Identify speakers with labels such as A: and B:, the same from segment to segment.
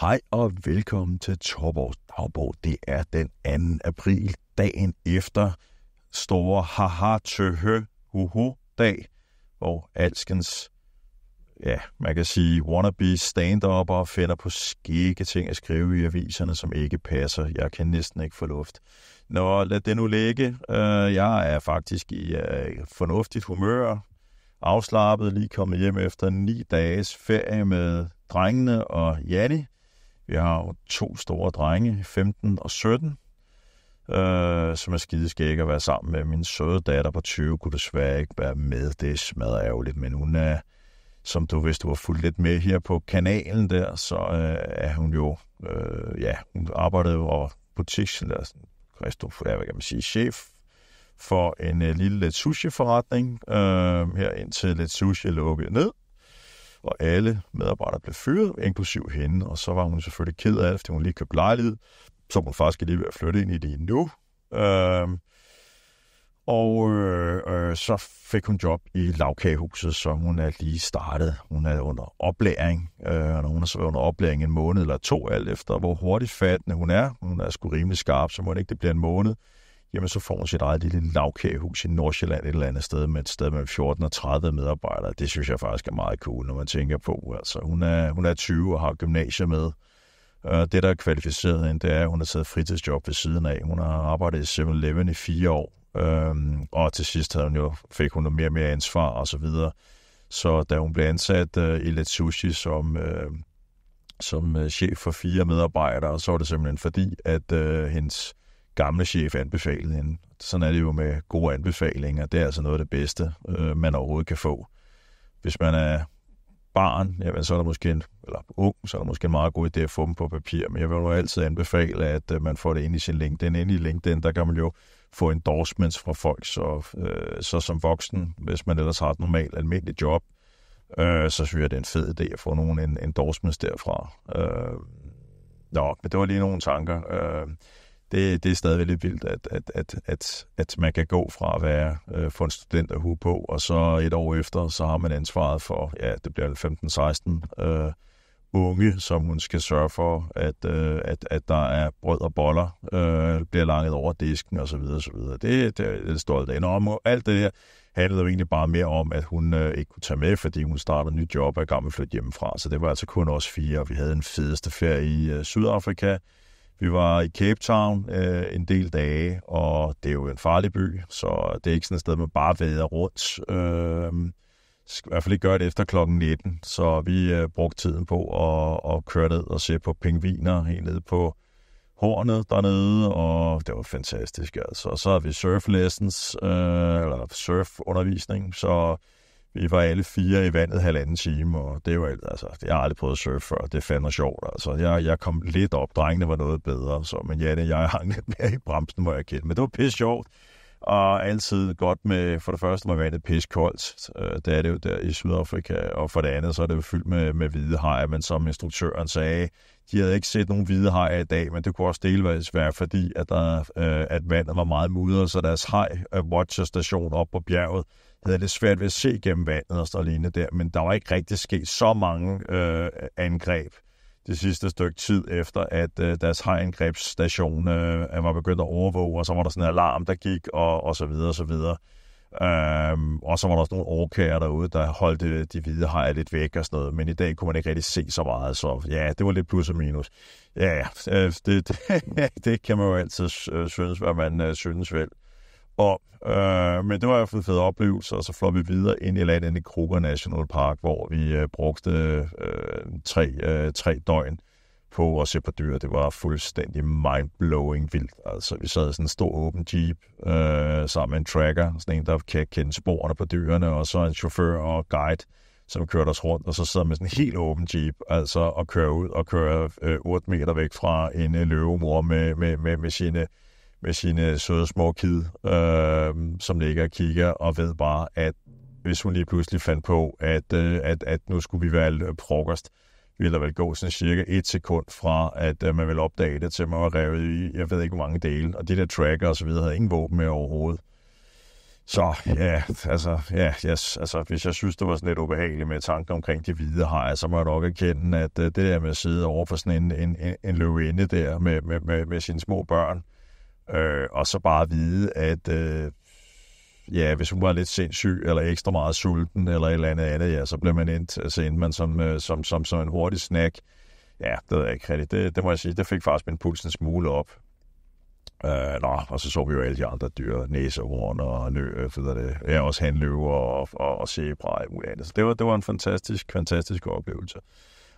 A: Hej og velkommen til Torborgs dagbog. Det er den 2. april, dagen efter store haha hu huhu dag, hvor alskens, ja, man kan sige wannabe stand og finder på skikke ting at skrive i aviserne, som ikke passer. Jeg kan næsten ikke få luft. Nå, lad det nu ligge. Øh, jeg er faktisk i øh, fornuftigt humør, afslappet, lige kommet hjem efter ni dages ferie med drengene og Janni. Jeg har jo to store drenge, 15 og 17, øh, som er skideskæg at være sammen med. Min søde datter på 20 kunne desværre ikke være med. Det smadrer ærgerligt, men hun er, som du, hvis du har fulgt lidt med her på kanalen der, så øh, er hun jo, øh, ja, hun arbejdede jo butiks, eller resto, ja, hvad kan man sige, chef for en øh, lille lidt sushi-forretning øh, her indtil lidt sushi lukkede ned og alle medarbejdere blev fyret, inklusiv hende, og så var hun selvfølgelig ked af det, fordi hun lige købte lejlighed, som hun faktisk lige ved at flytte ind i det nu. Øhm, og øh, øh, så fik hun job i lavkagehuset, så hun er lige startet. Hun er under oplæring, øh, og når hun er så under oplæring en måned eller to, alt efter hvor hurtigt fattende hun er. Hun er sgu rimelig skarp, så må det ikke det bliver en måned jamen så får man sit eget lille lavkagehus i Nordsjælland et eller andet sted med et sted med 14 og 30 medarbejdere. Det synes jeg faktisk er meget cool, når man tænker på. Altså, hun, er, hun er 20 og har gymnasiet med. Øh, det, der er kvalificeret hende, det er, at hun har taget fritidsjob ved siden af. Hun har arbejdet i 7-Eleven i fire år, øhm, og til sidst havde hun jo, fik hun jo mere og mere ansvar og så videre. Så da hun blev ansat øh, i Let Sushi som, øh, som chef for fire medarbejdere, så var det simpelthen fordi, at øh, hendes gamle chef anbefalede hende. Sådan er det jo med gode anbefalinger. Det er altså noget af det bedste, øh, man overhovedet kan få. Hvis man er barn, jamen, så er der måske en, eller ung, så er der måske en meget god idé at få dem på papir, men jeg vil jo altid anbefale, at øh, man får det ind i sin LinkedIn. Ind i LinkedIn, der kan man jo få endorsements fra folk, så, øh, så som voksen, hvis man ellers har et normalt, almindeligt job, øh, så synes jeg, det er en fed idé at få nogle endorsements derfra. Øh, Nå, men det var lige nogle tanker. Øh, det, det er stadig lidt vildt, at, at, at, at, at man kan gå fra at være øh, for en student at på, og så et år efter, så har man ansvaret for, ja, det bliver 15-16 øh, unge, som hun skal sørge for, at, øh, at, at der er brød og boller, øh, bliver langet over disken osv. osv. Det, det, det er det stolt af. Nå, alt det her handlede jo egentlig bare mere om, at hun øh, ikke kunne tage med, fordi hun startede nyt job og er gammel flyttet hjemmefra. Så det var altså kun os fire, og vi havde en fedeste ferie i øh, Sydafrika, vi var i Cape Town øh, en del dage, og det er jo en farlig by, så det er ikke sådan et sted, man bare vader rundt. Øh, i hvert fald ikke gøre det efter klokken 19, så vi øh, brugte tiden på at, at køre ned og se på pingviner helt nede på hornet dernede, og det var fantastisk. Altså. Og så har vi surf lessons, øh, eller surfundervisning, så vi var alle fire i vandet halvanden time, og det var altså, jeg har aldrig prøvet at surfe før, det er fandme sjovt. Altså, jeg, jeg kom lidt op, drengene var noget bedre, så, men Janne, jeg hang lidt mere i bremsen, må jeg kende. Men det var pisse sjovt, og altid godt med, for det første var vandet pisse koldt, øh, det er det jo der i Sydafrika, og for det andet, så er det jo fyldt med, med hvide hajer, men som instruktøren sagde, de havde ikke set nogen hvide hajer i dag, men det kunne også delvis være, fordi at, der, øh, at vandet var meget mudret, så deres haj øh, watcher station op på bjerget, havde det svært ved at se gennem vandet og stå lignende der, men der var ikke rigtig sket så mange øh, angreb det sidste stykke tid efter, at øh, deres hegangrebsstation øh, var begyndt at overvåge, og så var der sådan en alarm, der gik, og, og så videre, og så videre. Øhm, og så var der også nogle orkager derude, der holdt øh, de, hvide hejer lidt væk og sådan noget, men i dag kunne man ikke rigtig se så meget, så ja, det var lidt plus og minus. Ja, øh, det, det, det kan man jo altid øh, synes, hvad man øh, synes vel op. Øh, men det var i hvert fald en fed oplevelse, og så flår vi videre ind i landet i Kruger National Park, hvor vi øh, brugte øh, tre, øh, tre døgn på at se på dyr. Det var fuldstændig mindblowing vildt. Altså, vi sad i sådan en stor åben jeep øh, sammen med en tracker, sådan en, der kan kende sporene på dyrene, og så en chauffør og guide, som kørte os rundt, og så sad med sådan en helt åben jeep, altså at køre ud og køre øh, 8 meter væk fra en øh, løvemor med, med, med, med sine med sine søde små kid, øh, som ligger og kigger og ved bare, at hvis hun lige pludselig fandt på, at, øh, at, at nu skulle vi være frokost, ville der vel gå sådan cirka et sekund fra, at øh, man ville opdage det, til man var revet i, jeg ved ikke, hvor mange dele. Og det der tracker og så videre havde ingen våben med overhovedet. Så ja, altså, ja, yes, altså, hvis jeg synes, det var sådan lidt ubehageligt med tanken omkring de hvide hajer, så må jeg nok erkende, at øh, det der med at sidde over for sådan en, en, en løvinde der med, med, med, med sine små børn, Øh, og så bare vide, at øh, ja, hvis hun var lidt sindssyg, eller ekstra meget sulten, eller et eller andet andet, ja, så blev man endt, altså endte man som, øh, som, som, som en hurtig snack. Ja, det ved jeg ikke rigtigt. Det, det må jeg sige, det fik faktisk min puls en smule op. Øh, nå, og så så vi jo alle de andre dyr, næsehorn og lø, øh, det, ja, også handløver og, og, og zebra og andet. Så det var, det var en fantastisk, fantastisk oplevelse.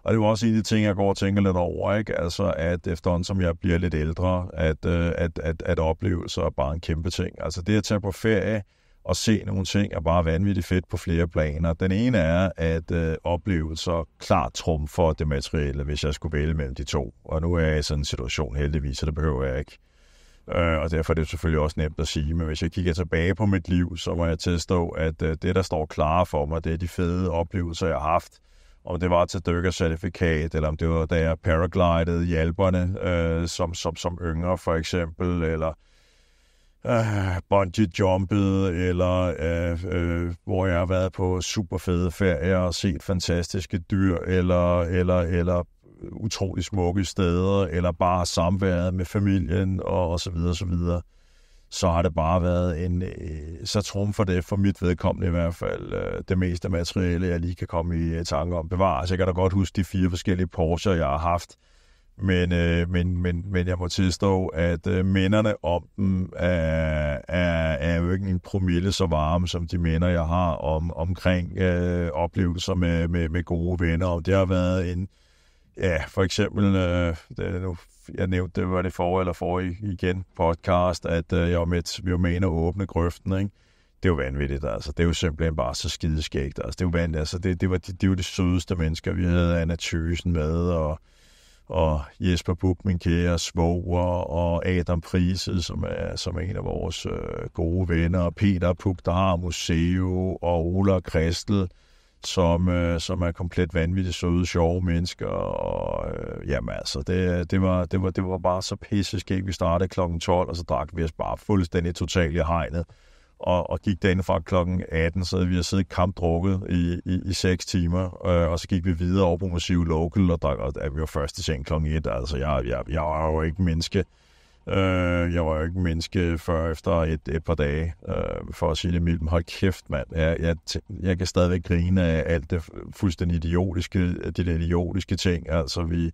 A: Og det er jo også en af de ting, jeg går og tænker lidt over, ikke? Altså, at efterhånden som jeg bliver lidt ældre, at, øh, at, at, at oplevelser er bare en kæmpe ting. Altså, det at tage på ferie og se nogle ting er bare vanvittigt fedt på flere planer. Den ene er, at øh, oplevelser klart trumfer det materielle, hvis jeg skulle vælge mellem de to. Og nu er jeg i sådan en situation heldigvis, så det behøver jeg ikke. Øh, og derfor er det selvfølgelig også nemt at sige, men hvis jeg kigger tilbage på mit liv, så må jeg tilstå, at øh, det, der står klar for mig, det er de fede oplevelser, jeg har haft om det var til dykkercertifikat, eller om det var, da jeg paraglidede i øh, som, som, som yngre for eksempel, eller øh, bungee jumpet, eller øh, øh, hvor jeg har været på super fede ferier og set fantastiske dyr, eller, eller, eller utrolig smukke steder, eller bare samværet med familien, og, og så videre, og så videre så har det bare været en, øh, så trum for det for mit vedkommende i hvert fald øh, det meste materiale, jeg lige kan komme i øh, tanke om. Bevares, altså, jeg kan da godt huske de fire forskellige Porsche, jeg har haft, men, men, men, men jeg må tilstå, at minderne om dem er, er, er jo ikke en promille så varme, som de minder, jeg har om, omkring øh, oplevelser med, med, med gode venner. Og det har været en, ja, for eksempel, øh, det, nu jeg nævnte det, var det for eller for igen podcast, at øh, jeg var med, vi var med ind og åbne grøften, ikke? Det er jo vanvittigt, altså. Det er jo simpelthen bare så skideskægt, altså. Det er jo vanvittigt, altså. Det, det, var, de, det var de sødeste mennesker, vi havde Anna Thysen med, og, og Jesper Buk, min kære svoger, og Adam Prise, som er, som er en af vores øh, gode venner, og Peter Puk, der har Museo, og Ola Kristel, som, øh, som er komplet vanvittigt søde, sjove mennesker. Og, øh, jamen altså, det, det, var, det, var, det var bare så pisseskægt. Vi startede kl. 12, og så drak vi os bare fuldstændig totalt i hegnet. Og, og gik derinde fra kl. 18, så havde vi siddet kampdrukket i, i, i 6 timer. Øh, og så gik vi videre over på Massive Local, og, drak, og, og vi var først i seng kl. 1. Altså, jeg, jeg, jeg var jo ikke menneske. Øh, jeg var jo ikke menneske før efter et, et par dage, øh, for at sige det mildt. Hold kæft, mand. Jeg, jeg, jeg kan stadigvæk grine af alt det fuldstændig idiotiske, de der idiotiske ting. Altså, vi,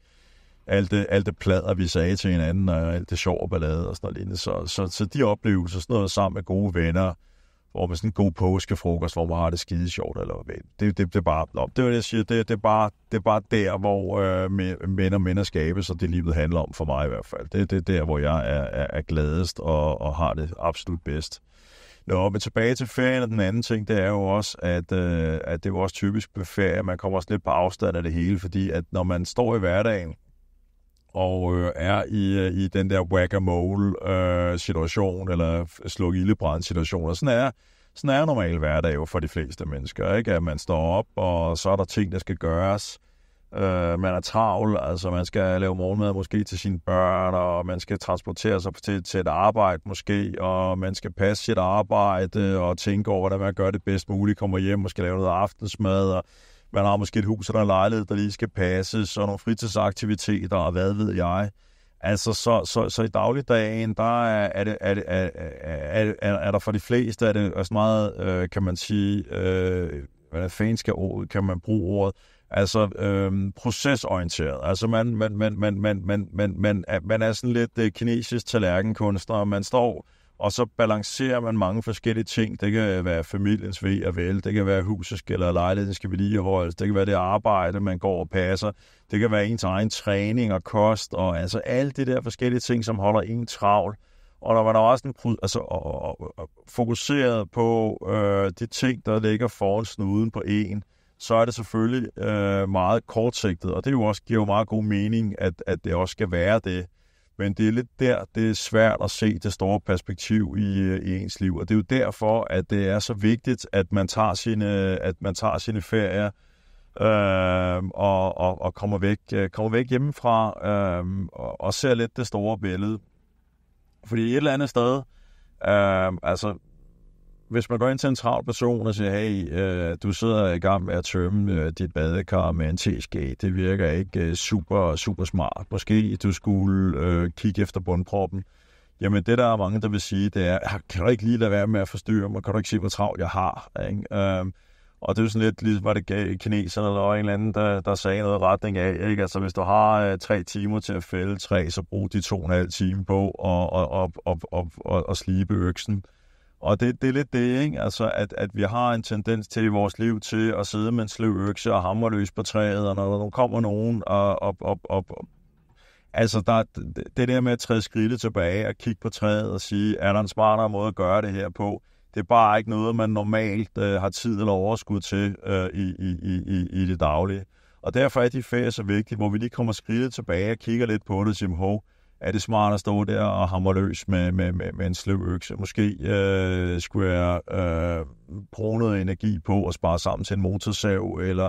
A: alt det, alt det plader, vi sagde til hinanden, og alt det sjov og ballade og sådan noget Så, så, så de oplevelser, sådan noget sammen med gode venner, hvor man sådan en god påskefrokost, hvor man har det skide sjovt, eller hvad det, det, det, bare, no, det var det, jeg siger, det, det, er bare, det er bare der, hvor øh, mænd og mænd skabes, så det livet handler om for mig i hvert fald. Det, det er der, hvor jeg er, er, er gladest og, og har det absolut bedst. Nå, men tilbage til ferien, og den anden ting, det er jo også, at, øh, at det er jo også typisk på ferie, at man kommer også lidt på afstand af det hele, fordi at når man står i hverdagen, og øh, er i, øh, i den der whack-a-mole-situation, øh, eller sluk ildebrand situation. Og sådan er, sådan er normal hverdag jo for de fleste mennesker, ikke? At man står op, og så er der ting, der skal gøres. Øh, man er travl, altså man skal lave morgenmad måske til sine børn, og man skal transportere sig til, til et arbejde måske, og man skal passe sit arbejde øh, og tænke over, hvordan man gør det bedst muligt, kommer hjem og skal lave noget aftensmad, og man har måske et hus eller en lejlighed, der lige skal passes, så nogle fritidsaktiviteter, og hvad ved jeg. Altså, så, så, så i dagligdagen, der er, er, det, er, det, er, er, er, er der for de fleste, er det også altså meget, øh, kan man sige, øh, hvad fanden skal ordet, kan man bruge ordet, altså øh, procesorienteret. Altså, man, man, man, man, man, man, man, man, er, man er sådan lidt øh, kinesisk tallerkenkunstner, og man står og så balancerer man mange forskellige ting. Det kan være familiens ved og vel, det kan være husets eller lejligheden skal vedligeholdes, det kan være det arbejde, man går og passer, det kan være ens egen træning og kost, og altså alle de der forskellige ting, som holder en travl. Og der var der også en, altså, og, og, og, fokuseret på øh, de ting, der ligger foran snuden på en, så er det selvfølgelig øh, meget kortsigtet, og det jo også, giver jo meget god mening, at, at det også skal være det. Men det er lidt der, det er svært at se det store perspektiv i, øh, i ens liv. Og det er jo derfor, at det er så vigtigt, at man tager sine, at man tager sine ferier øh, og, og, og kommer, væk, øh, kommer væk hjemmefra øh, og, og ser lidt det store billede. Fordi et eller andet sted, øh, altså hvis man går ind til en travl person og siger, hey, øh, du sidder i gang med at tømme øh, dit badekar med en teske, det virker ikke øh, super, super smart. Måske du skulle øh, kigge efter bundproppen. Jamen det, der er mange, der vil sige, det er, ah, kan du ikke lige lade være med at forstyrre mig? Kan du ikke se, hvor travlt jeg har? Ikke? Øhm, og det er jo sådan lidt, ligesom var det kineserne eller en eller anden, der, der sagde noget retning af, ikke? altså hvis du har øh, tre timer til at fælde træ, så brug de to og en halv time på at og, og, og, og, og, og, og slibe øksen. Øh, og det, det er lidt det, ikke? Altså, at, at vi har en tendens til i vores liv til at sidde med en sløv økse og hamre løs på træet, og når der kommer nogen og, og, og, og, op. Altså, der, det der med at træde skridtet tilbage og kigge på træet og sige, er der en smartere måde at gøre det her på? Det er bare ikke noget, man normalt øh, har tid eller overskud til øh, i, i, i, i det daglige. Og derfor er de fag så vigtige, hvor vi lige kommer skridtet tilbage og kigger lidt på det og siger, er det smart at stå der og hamre løs med, med, med, med en sløv økse? Måske øh, skulle jeg øh, bruge noget energi på at spare sammen til en motorsav, eller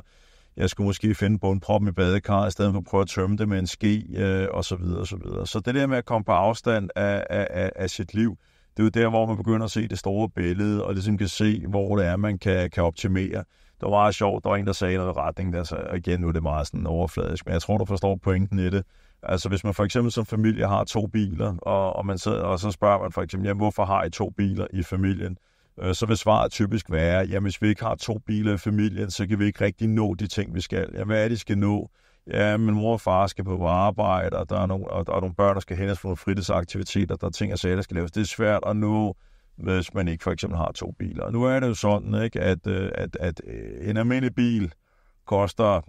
A: jeg skulle måske finde på en prop i badekar, i stedet for at prøve at tømme det med en ske, øh, osv. og Så Så det der med at komme på afstand af, af, af, af sit liv, det er jo der, hvor man begynder at se det store billede, og ligesom kan se, hvor det er, man kan, kan optimere. Det var meget sjovt, der var en, der sagde noget retning, der, så igen nu er det meget sådan overfladisk, men jeg tror, du forstår pointen i det. Altså hvis man for eksempel som familie har to biler, og, og, man sidder, og så spørger man for eksempel, jamen, hvorfor har I to biler i familien? Øh, så vil svaret typisk være, jamen hvis vi ikke har to biler i familien, så kan vi ikke rigtig nå de ting, vi skal. Jamen hvad er det, de skal nå? Ja, min mor og far skal på arbejde, og der er nogle, og der er nogle børn, der skal hen på nogle fritidsaktiviteter, der er ting og sager, der skal laves. Det er svært at nå, hvis man ikke for eksempel har to biler. Nu er det jo sådan, ikke, at, øh, at, at øh, en almindelig bil koster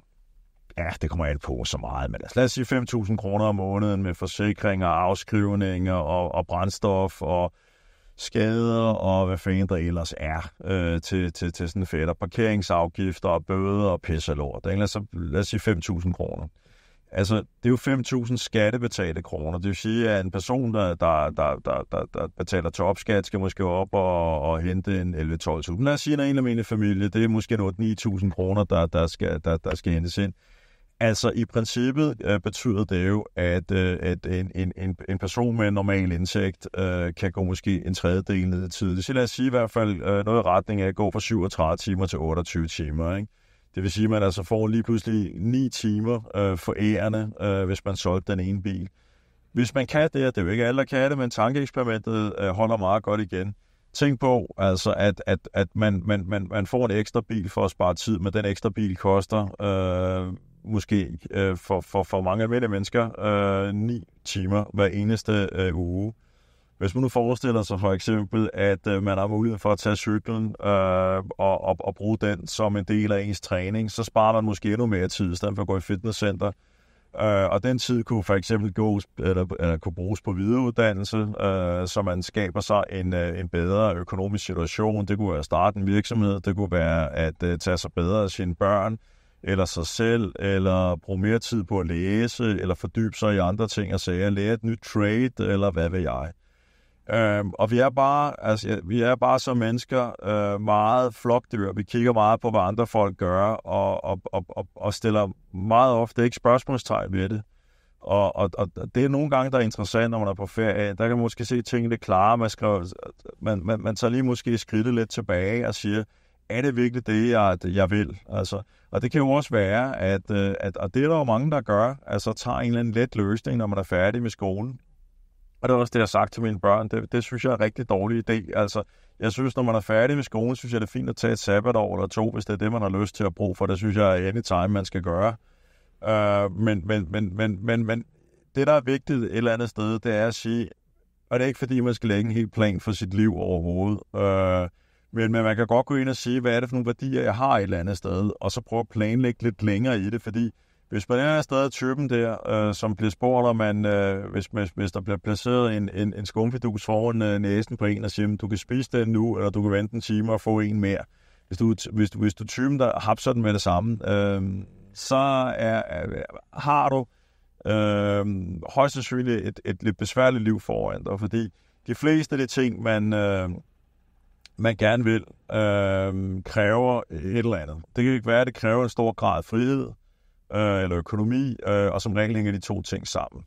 A: ja, det kommer alt på så meget, men altså, lad os sige 5.000 kroner om måneden med forsikringer, afskrivninger og, og brændstof og skader og hvad fanden der ellers er øh, til, til, til sådan fedt, og parkeringsafgifter og bøder og pisse lort. Lad, os, lad os sige 5.000 kroner. Altså, det er jo 5.000 skattebetalte kroner. Det vil sige, at en person, der, der, der, der, der, der betaler topskat, skal måske op og, og hente en 11-12.000. Lad os sige, at en af mine familie, det er måske 8-9.000 kroner, der, der, skal, der, der skal hentes ind. Altså i princippet øh, betyder det jo, at, øh, at en, en, en, en person med en normal indtægt øh, kan gå måske en tredjedel ned i tid. Så lad os sige i hvert fald øh, noget i retning af at gå fra 37 timer til 28 timer. Ikke? Det vil sige, at man altså får lige pludselig 9 timer øh, for ærende, øh, hvis man solgte den ene bil. Hvis man kan det, det er jo ikke alle, der kan det, men tankeeksperimentet øh, holder meget godt igen. Tænk på, altså, at, at, at man, man, man, man får en ekstra bil for at spare tid, men den ekstra bil koster... Øh, måske øh, for, for, for mange almindelige mennesker, øh, 9 timer hver eneste øh, uge. Hvis man nu forestiller sig for eksempel, at øh, man har mulighed for at tage cyklen øh, og, og, og bruge den som en del af ens træning, så sparer man måske endnu mere tid, i stedet for at gå i fitnesscenter. Øh, og den tid kunne for eksempel gås, eller, eller kunne bruges på videreuddannelse, øh, så man skaber sig en, øh, en bedre økonomisk situation. Det kunne være at starte en virksomhed, det kunne være at øh, tage sig bedre af sine børn, eller sig selv, eller bruge mere tid på at læse, eller fordybe sig i andre ting og sager, lære et nyt trade, eller hvad ved jeg. Øhm, og vi er bare, altså, vi er bare som mennesker øh, meget flokdyr. Vi kigger meget på, hvad andre folk gør, og, og, og, og, og stiller meget ofte ikke spørgsmålstegn ved det. Og, og, og det er nogle gange, der er interessant, når man er på ferie. Der kan man måske se tingene klare. Man, skriver, man, man, man tager lige måske skridtet lidt tilbage og siger, er det virkelig det, jeg, jeg vil? Altså, og det kan jo også være, at, øh, at og det er der jo mange, der gør, altså tager en eller anden let løsning, når man er færdig med skolen. Og det er også det, jeg har sagt til mine børn. Det, det synes jeg er en rigtig dårlig idé. Altså, jeg synes, når man er færdig med skolen, synes jeg, det er fint at tage et sabbatår eller to, hvis det er det, man har lyst til at bruge for. Det synes jeg er anytime, man skal gøre. Uh, men, men, men, men, men, men det, der er vigtigt et eller andet sted, det er at sige, og det er ikke fordi, man skal lægge en helt plan for sit liv overhovedet. Uh, men, men man kan godt gå ind og sige, hvad er det for nogle værdier, jeg har et eller andet sted, og så prøve at planlægge lidt længere i det, fordi hvis man er stadig typen der, øh, som bliver spurgt, om man, øh, hvis, hvis, hvis der bliver placeret en, en, en skumfidus foran øh, næsen på en og siger, du kan spise den nu, eller du kan vente en time og få en mere. Hvis du, hvis, du, hvis du typen, der hapser den med det samme, øh, så er, er, har du øh, højst sandsynligt et, et lidt besværligt liv foran dig, fordi de fleste af de ting, man, øh, man gerne vil, øh, kræver et eller andet. Det kan ikke være, at det kræver en stor grad af frihed øh, eller økonomi, øh, og som regel hænger de to ting sammen.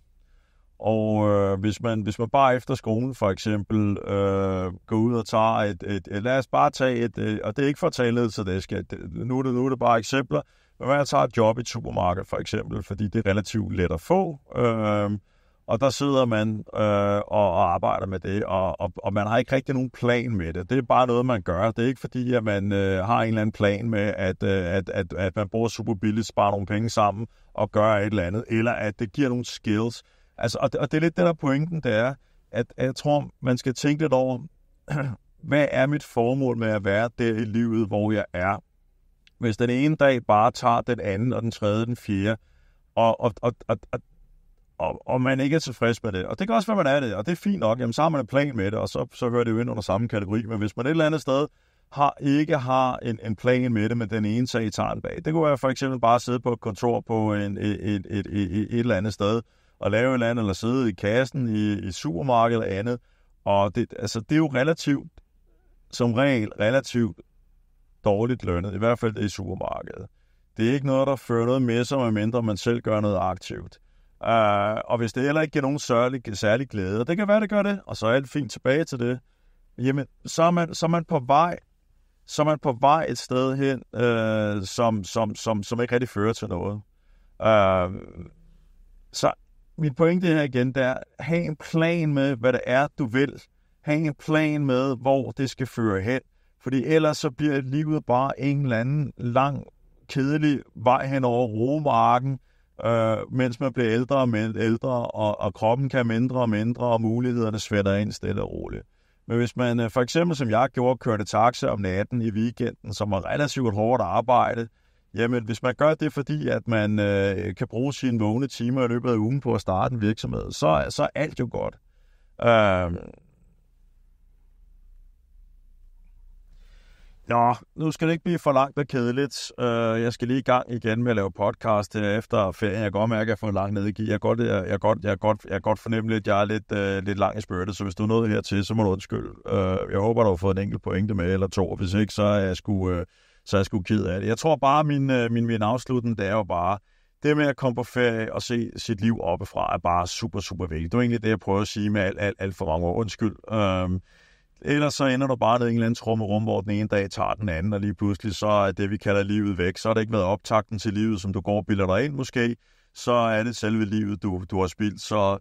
A: Og øh, hvis, man, hvis man bare efter skolen for eksempel øh, går ud og tager et, et, et lad os bare tage et, et øh, og det er ikke for at tage ledelse, det skal, det, nu, er det, nu er det bare eksempler, men man tager et job i et supermarked for eksempel, fordi det er relativt let at få, øh, og der sidder man øh, og, og arbejder med det, og, og, og man har ikke rigtig nogen plan med det. Det er bare noget, man gør. Det er ikke fordi, at man øh, har en eller anden plan med, at, øh, at, at, at man bruger super billigt, sparer nogle penge sammen og gør et eller andet, eller at det giver nogle skills. Altså, og, det, og det er lidt det, der pointen, det er, at, at jeg tror, man skal tænke lidt over, hvad er mit formål med at være der i livet, hvor jeg er? Hvis den ene dag bare tager den anden, og den tredje, den fjerde, og, og, og, og, og og, og man ikke er tilfreds med det. Og det kan også være, man er det, og det er fint nok. Jamen, så har man en plan med det, og så, så hører det jo ind under samme kategori. Men hvis man et eller andet sted har, ikke har en, en plan med det, men den ene sag tager den bag. Det kunne være for eksempel bare at sidde på et kontor på en, et, et, et, et, et eller andet sted, og lave et eller andet, eller sidde i kassen i, i supermarkedet eller andet. Og det, altså, det er jo relativt, som regel, relativt dårligt lønnet, i hvert fald i supermarkedet. Det er ikke noget, der fører noget med sig, medmindre man selv gør noget aktivt. Uh, og hvis det heller ikke giver nogen særlig, særlig glæde, det kan være, det gør det, og så er alt fint tilbage til det, jamen, så er man, så er man på vej så er man på vej et sted hen, øh, som, som, som, som ikke rigtig fører til noget. Øh, så min pointe her igen, det er, have en plan med, hvad det er, du vil. Have en plan med, hvor det skal føre hen. Fordi ellers så bliver livet bare en eller anden lang, kedelig vej hen over romarken, øh, mens man bliver ældre og men, ældre, og, og kroppen kan mindre og mindre, og mulighederne svætter ind stille og roligt. Men hvis man øh, for eksempel, som jeg gjorde, kørte taxa om natten i weekenden, som var relativt hårdt arbejde, jamen hvis man gør det, fordi at man øh, kan bruge sine vågne timer i løbet af ugen på at starte en virksomhed, så, så er alt jo godt. Øh, mm. Nå, nu skal det ikke blive for langt og kedeligt. Uh, jeg skal lige i gang igen med at lave podcast efter ferien. Jeg kan godt mærke, at jeg får langt ned i gear. Jeg godt, jeg, jeg, godt, jeg, godt, jeg godt fornemme lidt, at jeg er lidt, uh, lidt lang i spørget. så hvis du er nået hertil, så må du undskylde. Uh, jeg håber, du har fået en enkelt pointe med, eller to, hvis ikke, så er jeg sgu, uh, så er jeg sgu ked af det. Jeg tror bare, min, uh, min, min afslutning, det er jo bare, det med at komme på ferie og se sit liv oppefra, er bare super, super vigtigt. Det er egentlig det, jeg prøver at sige med alt, alt, alt for mange år. Undskyld. Uh, Ellers så ender du bare ned i en eller anden rum, hvor den ene dag tager den anden, og lige pludselig så er det, vi kalder livet væk. Så har det ikke været optakten til livet, som du går og bilder dig ind måske. Så er det selve livet, du, du har spildt. Så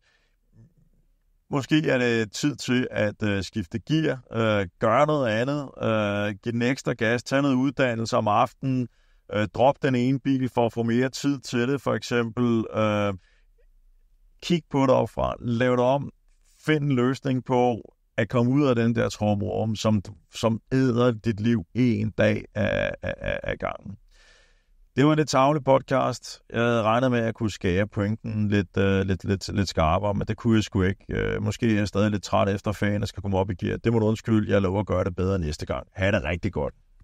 A: måske er det tid til at øh, skifte gear, øh, gøre noget andet, øh, give den ekstra gas, tage noget uddannelse om aftenen, øh, drop den ene bil for at få mere tid til det, for eksempel. Øh, kig på det opfra, lav det om, find en løsning på, at komme ud af den der tromrum, som, som æder dit liv en dag af, af, af gangen. Det var en lidt tavle podcast. Jeg havde regnet med, at jeg kunne skære pointen lidt, øh, uh, lidt, lidt, lidt skarpere, men det kunne jeg sgu ikke. Øh, uh, måske er jeg stadig lidt træt efter fagen og skal komme op i gear. Det må du undskylde. Jeg lover at gøre det bedre næste gang. Ha' det rigtig godt.